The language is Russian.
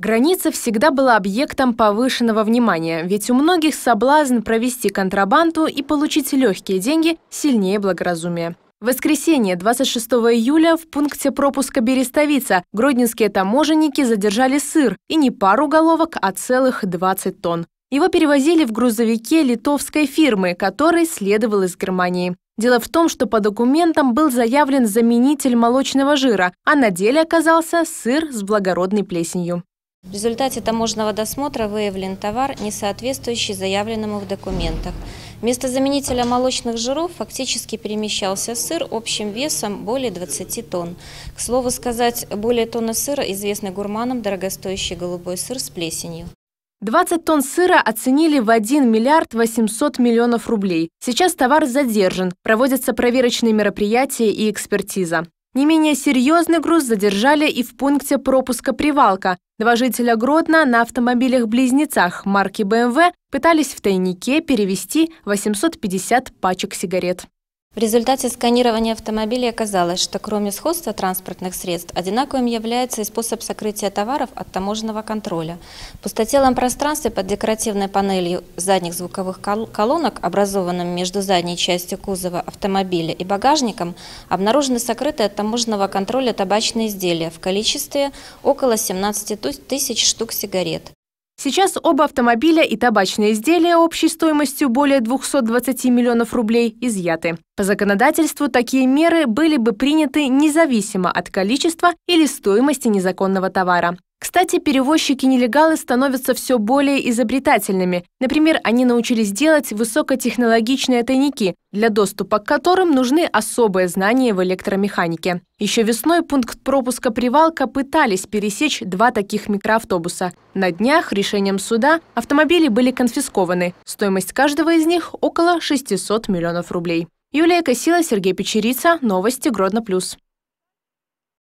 Граница всегда была объектом повышенного внимания, ведь у многих соблазн провести контрабанду и получить легкие деньги сильнее благоразумия. В воскресенье 26 июля в пункте пропуска Берестовица гродненские таможенники задержали сыр и не пару головок, а целых 20 тонн. Его перевозили в грузовике литовской фирмы, который следовал из Германии. Дело в том, что по документам был заявлен заменитель молочного жира, а на деле оказался сыр с благородной плесенью. В результате таможенного досмотра выявлен товар, не соответствующий заявленному в документах. Вместо заменителя молочных жиров фактически перемещался сыр общим весом более 20 тонн. К слову сказать, более тонны сыра известный гурманам дорогостоящий голубой сыр с плесенью. 20 тонн сыра оценили в 1 миллиард 800 миллионов рублей. Сейчас товар задержан, проводятся проверочные мероприятия и экспертиза. Не менее серьезный груз задержали и в пункте пропуска «Привалка». Два жителя Гродно на автомобилях-близнецах марки BMW пытались в тайнике перевести 850 пачек сигарет. В результате сканирования автомобилей оказалось, что кроме сходства транспортных средств, одинаковым является и способ сокрытия товаров от таможенного контроля. В пустотелом пространстве под декоративной панелью задних звуковых колонок, образованным между задней частью кузова автомобиля и багажником, обнаружены сокрытые от таможенного контроля табачные изделия в количестве около 17 тысяч штук сигарет. Сейчас оба автомобиля и табачные изделия общей стоимостью более 220 миллионов рублей изъяты. По законодательству такие меры были бы приняты независимо от количества или стоимости незаконного товара. Кстати, перевозчики-нелегалы становятся все более изобретательными. Например, они научились делать высокотехнологичные тайники, для доступа к которым нужны особые знания в электромеханике. Еще весной пункт пропуска «Привалка» пытались пересечь два таких микроавтобуса. На днях решением суда автомобили были конфискованы. Стоимость каждого из них около 600 миллионов рублей. Юлия Косила, Сергей Печерица. Новости Гродно+. плюс.